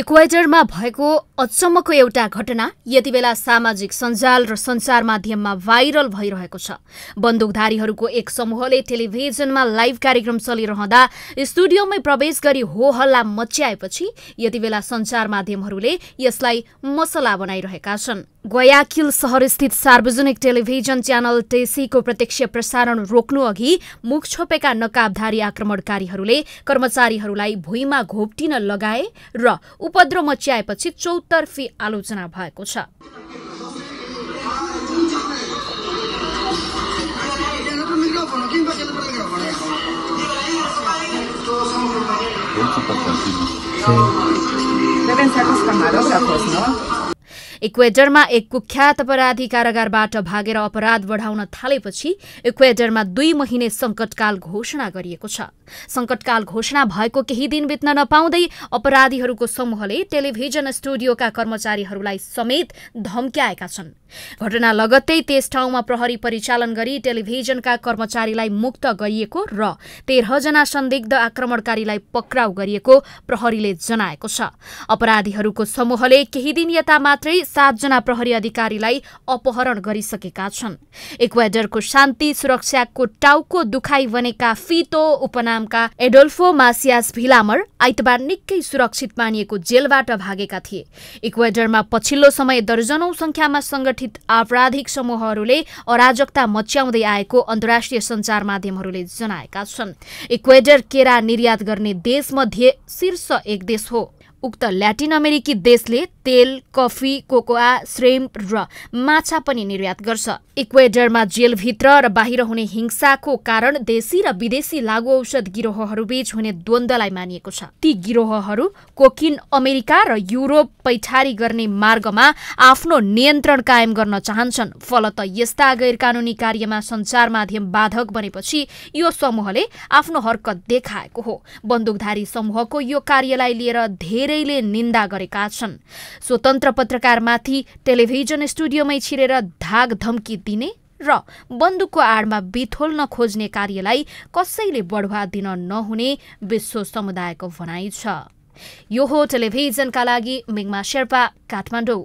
इक्वाइटरमा भएको अचम्मको एउटा घटना यति बेला सामाजिक सञ्जाल र सञ्चार माध्यममा भाइरल भइरहेको छ बन्दुकधारीहरूको एक समूहले टेलिभिजनमा लाइभ कार्यक्रम चलिरहँदा स्टुडियोमै प्रवेश गरी हो हल्ला मच्याएपछि यति बेला सञ्चार माध्यमहरूले यसलाई मसला बनाइरहेका छन् गयाकिल सहरस्थित सार्वजनिक टेलिभिजन च्यानल टेसीको प्रत्यक्ष प्रसारण रोक्नु अघि मुख छोपेका नकाबधारी आक्रमणकारीहरूले कर्मचारीहरूलाई भुइँमा घोप्टिन लगाए र उपद्रव मच्याएपछि चौत एकतर्फी आलोचना भएको छ Deben ser los camarógrafos, ¿no? इक्वेडरमा एक कुख्यात अपराधी कारागारबाट भागेर अपराध बढाउन थालेपछि इक्वेडरमा दुई महिने संकटकाल घोषणा गरिएको छ संकटकाल घोषणा भएको केही दिन बित्न नपाउँदै अपराधीहरूको समूहले टेलिभिजन स्टुडियोका कर्मचारीहरूलाई समेत धम्क्याएका छन् घटना लगत्तै त्यस ठाउँमा प्रहरी परिचालन गरी टेलिभिजनका कर्मचारीलाई मुक्त गरिएको र तेह्रजना सन्दिग्ध आक्रमणकारीलाई पक्राउ गरिएको प्रहरीले जनाएको छ अपराधीहरूको समूहले केही दिन यता मात्रै सातजना प्रहरी अधिकारीलाई अपहरण गरिसकेका छन् इक्वेडरको शान्ति सुरक्षाको टाउको दुखाई बनेका फितो उपनामका एडोल्फो मासियास भिलामर आइतबार निकै सुरक्षित मानिएको जेलबाट भागेका थिए इक्वेडरमा पछिल्लो समय दर्जनौं संख्यामा संगठित कथित आपराधिक समूहहरूले अराजकता मच्याउँदै आएको अन्तर्राष्ट्रिय सञ्चार माध्यमहरूले जनाएका छन् इक्वेडर केरा निर्यात गर्ने देशमध्ये शीर्ष एक देश हो उक्त ल्याटिन अमेरिकी देशले तेल कफी कोकोआ श्रेम र माछा पनि निर्यात गर्छ इक्वेडरमा जेलभित्र र बाहिर हुने हिंसाको कारण देशी र विदेशी लागु औषध गिरोहहरूबीच हुने द्वन्द्वलाई मानिएको छ ती गिरोहहरू कोकिन अमेरिका र युरोप पैठारी गर्ने मार्गमा आफ्नो नियन्त्रण कायम गर्न चाहन्छन् फलत यस्ता गैर कानूनी कार्यमा सञ्चार माध्यम बाधक बनेपछि यो समूहले आफ्नो हरकत देखाएको हो बन्दुकधारी समूहको यो कार्यलाई लिएर धेरै धेरैले निन्दा गरेका छन् स्वतन्त्र पत्रकारमाथि टेलिभिजन स्टुडियोमै छिरेर धाग धम्की दिने र बन्दुकको आडमा बिथोल्न खोज्ने कार्यलाई कसैले बढुवा दिन नहुने विश्व समुदायको भनाइ छ यो हो टेलिभिजनका लागि मिङमा शेर्पा काठमाडौँ